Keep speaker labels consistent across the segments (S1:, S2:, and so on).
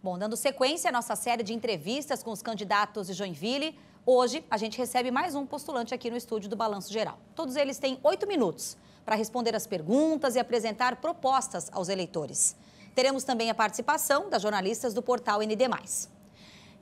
S1: Bom, dando sequência à nossa série de entrevistas com os candidatos de Joinville, hoje a gente recebe mais um postulante aqui no estúdio do Balanço Geral. Todos eles têm oito minutos para responder as perguntas e apresentar propostas aos eleitores. Teremos também a participação das jornalistas do portal ND.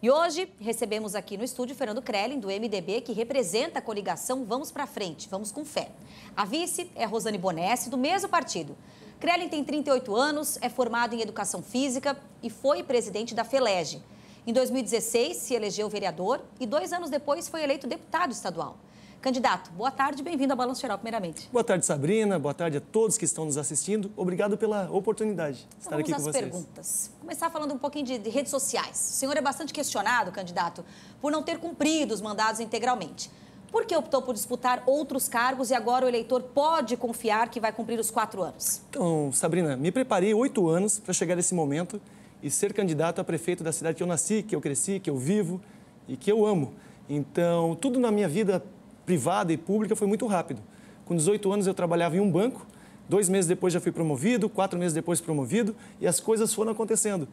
S1: E hoje recebemos aqui no estúdio Fernando Krellen, do MDB, que representa a coligação Vamos para Frente, Vamos com Fé. A vice é Rosane Bonessi, do mesmo partido. Krellen tem 38 anos, é formado em Educação Física e foi presidente da FELEGE. Em 2016, se elegeu vereador e dois anos depois foi eleito deputado estadual. Candidato, boa tarde, bem-vindo ao Balanço Geral, primeiramente.
S2: Boa tarde, Sabrina, boa tarde a todos que estão nos assistindo. Obrigado pela oportunidade de então, estar aqui com vocês. Vamos às
S1: perguntas. Começar falando um pouquinho de, de redes sociais. O senhor é bastante questionado, candidato, por não ter cumprido os mandados integralmente. Por que optou por disputar outros cargos e agora o eleitor pode confiar que vai cumprir os quatro anos?
S2: Então, Sabrina, me preparei oito anos para chegar nesse momento e ser candidato a prefeito da cidade que eu nasci, que eu cresci, que eu vivo e que eu amo. Então, tudo na minha vida privada e pública foi muito rápido. Com 18 anos eu trabalhava em um banco, dois meses depois já fui promovido, quatro meses depois promovido e as coisas foram acontecendo.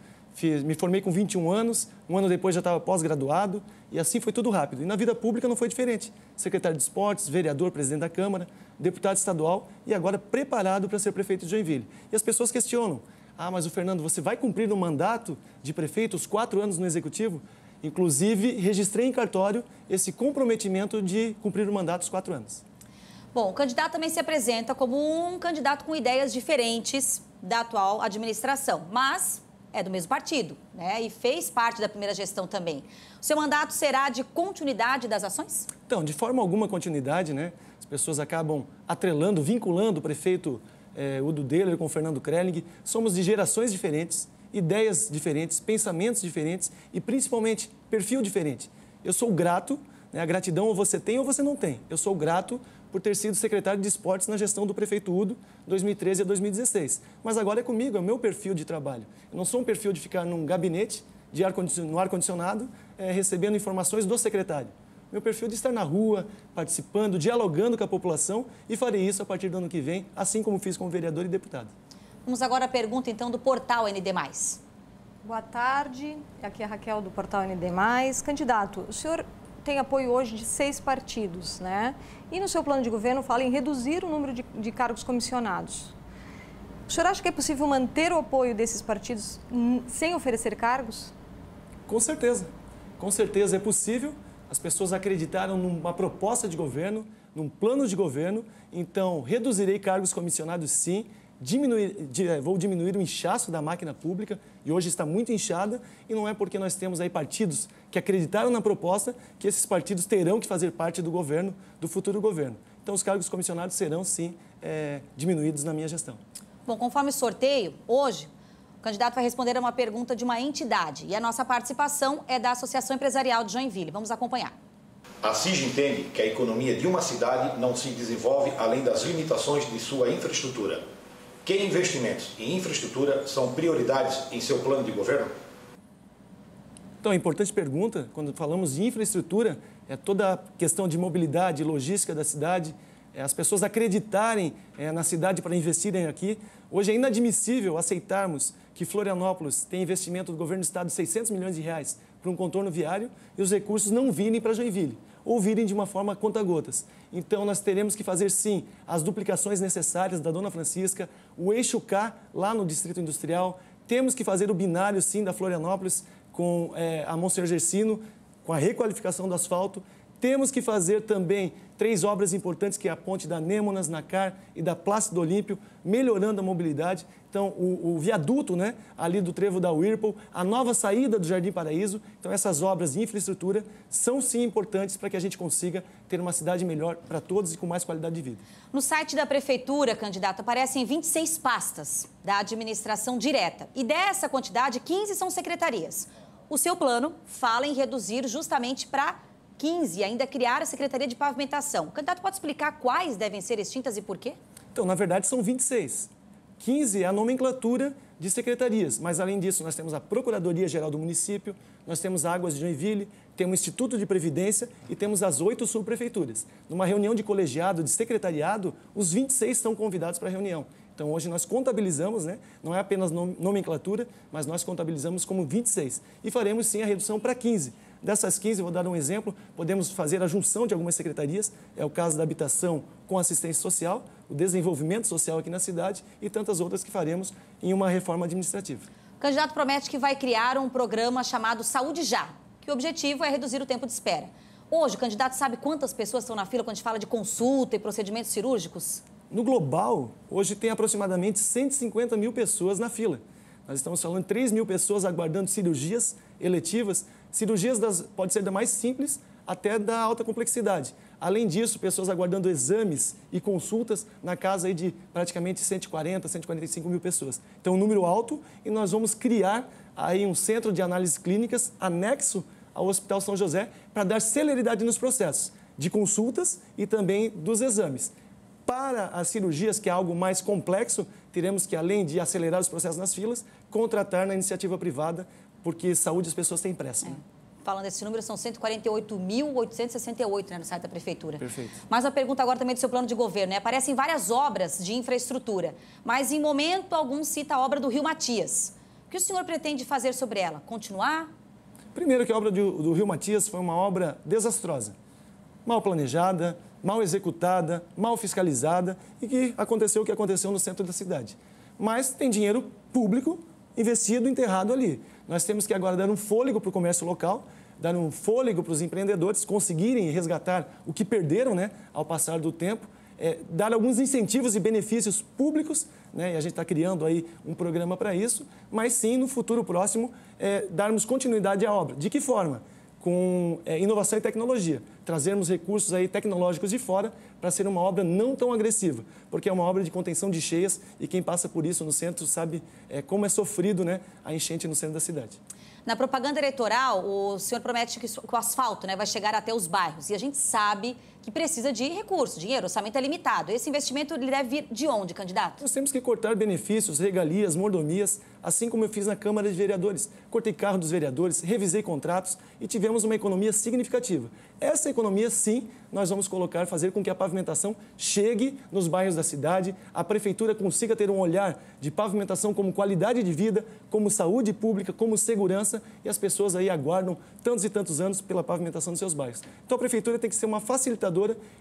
S2: me formei com 21 anos, um ano depois já estava pós-graduado e assim foi tudo rápido. E na vida pública não foi diferente. Secretário de Esportes, vereador, presidente da Câmara, deputado estadual e agora preparado para ser prefeito de Joinville. E as pessoas questionam: ah, mas o Fernando, você vai cumprir o mandato de prefeito, os quatro anos no executivo? Inclusive, registrei em cartório esse comprometimento de cumprir o mandato dos quatro anos.
S1: Bom, o candidato também se apresenta como um candidato com ideias diferentes da atual administração, mas é do mesmo partido, né? E fez parte da primeira gestão também. O seu mandato será de continuidade das ações?
S2: Então, de forma alguma continuidade, né? As pessoas acabam atrelando, vinculando o prefeito é, Udo Deller com o Fernando Krelling. Somos de gerações diferentes, ideias diferentes, pensamentos diferentes e, principalmente, perfil diferente. Eu sou grato, né, a gratidão ou você tem ou você não tem. Eu sou grato por ter sido secretário de esportes na gestão do prefeito Udo 2013 a 2016. Mas agora é comigo, é o meu perfil de trabalho. Eu não sou um perfil de ficar num gabinete de ar no ar-condicionado é, eh, recebendo informações do secretário. Meu perfil é de estar na rua, participando, dialogando com a população e farei isso a partir do ano que vem, assim como fiz como vereador e deputado.
S1: Vamos agora à pergunta, então, do portal ND. Boa tarde, aqui é a Raquel do portal ND. Candidato, o senhor tem apoio hoje de seis partidos, né? E no seu plano de governo fala em reduzir o número de, de cargos comissionados. O senhor acha que é possível manter o apoio desses partidos sem oferecer cargos?
S2: Com certeza, com certeza é possível. As pessoas acreditaram numa proposta de governo, num plano de governo, então reduzirei cargos comissionados sim diminuir, eh, vou diminuir o inchaço da máquina pública, e hoje está muito inchada, e não é porque nós temos aí partidos que acreditaram na proposta que esses partidos terão que fazer parte do governo, do futuro governo. Então, os cargos comissionados serão, sim, é, diminuídos na minha gestão.
S1: Bom, conforme sorteio, hoje o candidato vai responder a uma pergunta de uma entidade, e a nossa participação é da Associação Empresarial de Joinville. Vamos acompanhar.
S2: A CIG entende que a economia de uma cidade não se desenvolve além das limitações de sua infraestrutura. Que investimentos e infraestrutura são prioridades em seu plano de governo? Então, é importante pergunta. Quando falamos de infraestrutura, é toda a questão de mobilidade, logística da cidade, é as pessoas acreditarem é, na cidade para investirem aqui. Hoje é inadmissível aceitarmos que Florianópolis tem investimento do governo do estado de 600 milhões de reais para um contorno viário e os recursos não virem para Joinville ou virem de uma forma conta-gotas. Então, nós teremos que fazer, sim, as duplicações necessárias da Dona Francisca, o eixo K lá no Distrito Industrial, temos que fazer o binário, sim, da Florianópolis com é, a Monsenhor Gersino, com a requalificação do asfalto temos que fazer também três obras importantes, que é a ponte da Nêmonas, Nacar e da Plácido Olímpio, melhorando a mobilidade. Então, o, o, viaduto né, ali do trevo da Whirlpool, a nova saída do Jardim Paraíso. Então, essas obras de infraestrutura são sim importantes para que a gente consiga ter uma cidade melhor para todos e com mais qualidade de vida.
S1: No site da Prefeitura, candidato, aparecem 26 pastas da administração direta. E dessa quantidade, 15 são secretarias. O seu plano fala em reduzir justamente para 2015 ainda criaram a Secretaria de Pavimentação. O candidato pode explicar quais devem ser extintas e por quê?
S2: Então, na verdade, são 26. 15 é a nomenclatura de secretarias, mas além disso, nós temos a Procuradoria Geral do Município, nós temos a Águas de Joinville, temos o Instituto de Previdência e temos as oito subprefeituras. Numa reunião de colegiado, de secretariado, os 26 são convidados para a reunião. Então, hoje nós contabilizamos, né? não é apenas nomenclatura, mas nós contabilizamos como 26. E faremos sim a redução para 15, Dessas 15, vou dar um exemplo, podemos fazer a junção de algumas secretarias, é o caso da habitação com assistência social, o desenvolvimento social aqui na cidade e tantas outras que faremos em uma reforma administrativa.
S1: O candidato promete que vai criar um programa chamado Saúde Já, que o objetivo é reduzir o tempo de espera. Hoje, o candidato sabe quantas pessoas estão na fila quando a gente fala de consulta e procedimentos cirúrgicos?
S2: No global, hoje tem aproximadamente 150 mil pessoas na fila. Nós estamos falando de 3 mil pessoas aguardando cirurgias eletivas Cirurgias das, pode ser da mais simples até da alta complexidade. Além disso, pessoas aguardando exames e consultas na casa aí de praticamente 140, 145 mil pessoas. Então, um número alto e nós vamos criar aí um centro de análises clínicas anexo ao Hospital São José para dar celeridade nos processos de consultas e também dos exames. Para as cirurgias, que é algo mais complexo, teremos que, além de acelerar os processos nas filas, contratar na iniciativa privada porque saúde as pessoas têm pressa. Né? É.
S1: Falando desse número, são 148.868 né, no site da Prefeitura. Perfeito. Mais uma pergunta agora também é do seu plano de governo. Né? Aparecem várias obras de infraestrutura, mas em momento algum cita a obra do Rio Matias. O que o senhor pretende fazer sobre ela? Continuar?
S2: Primeiro que a obra do, do Rio Matias foi uma obra desastrosa. Mal planejada, mal executada, mal fiscalizada e que aconteceu o que aconteceu no centro da cidade. Mas tem dinheiro público investido, enterrado ali. Nós temos que agora dar um fôlego para o comércio local, dar um fôlego para os empreendedores conseguirem resgatar o que perderam né, ao passar do tempo, é, dar alguns incentivos e benefícios públicos, né, e a gente está criando aí um programa para isso, mas sim, no futuro próximo, é, darmos continuidade à obra. De que forma? com é, inovação e tecnologia, trazermos recursos aí tecnológicos de fora para ser uma obra não tão agressiva, porque é uma obra de contenção de cheias e quem passa por isso no centro sabe é, como é sofrido né, a enchente no centro da cidade.
S1: Na propaganda eleitoral, o senhor promete que, o asfalto né, vai chegar até os bairros e a gente sabe que precisa de recursos, dinheiro, orçamento é limitado. Esse investimento ele deve vir de onde, candidato? Nós
S2: temos que cortar benefícios, regalias, mordomias, assim como eu fiz na Câmara de Vereadores. Cortei carro dos vereadores, revisei contratos e tivemos uma economia significativa. Essa economia, sim, nós vamos colocar, fazer com que a pavimentação chegue nos bairros da cidade, a prefeitura consiga ter um olhar de pavimentação como qualidade de vida, como saúde pública, como segurança e as pessoas aí aguardam tantos e tantos anos pela pavimentação dos seus bairros. Então a prefeitura tem que ser uma facilitadora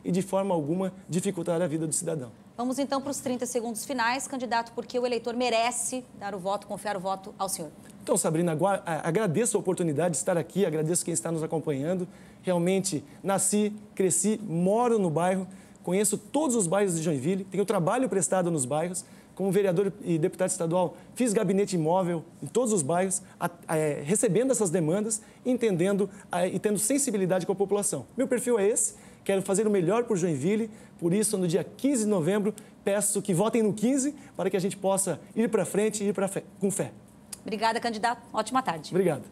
S2: e, de forma alguma, dificultar a vida do cidadão.
S1: Vamos então para os 30 segundos finais, candidato, porque o eleitor merece dar o voto, confiar o voto ao senhor.
S2: Então, Sabrina, agradeço a oportunidade de estar aqui, agradeço quem está nos acompanhando. Realmente, nasci, cresci, moro no bairro, conheço todos os bairros de Joinville, tenho trabalho prestado nos bairros. Como vereador e deputado estadual, fiz gabinete imóvel em todos os bairros, é, recebendo essas demandas, entendendo e tendo sensibilidade com a população. Meu perfil é esse Quero fazer o melhor por Joinville, por isso, no dia 15 de novembro, peço que votem no 15 para que a gente possa ir para frente e ir pra fé, com fé.
S1: Obrigada, candidato. Ótima tarde. Obrigado.